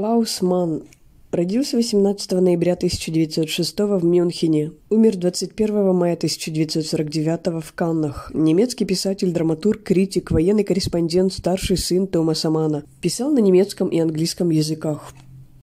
Клаус Ман родился 18 ноября 1906 в Мюнхене, умер 21 мая 1949 в Каннах. Немецкий писатель, драматург, критик, военный корреспондент, старший сын Томаса Мана. Писал на немецком и английском языках.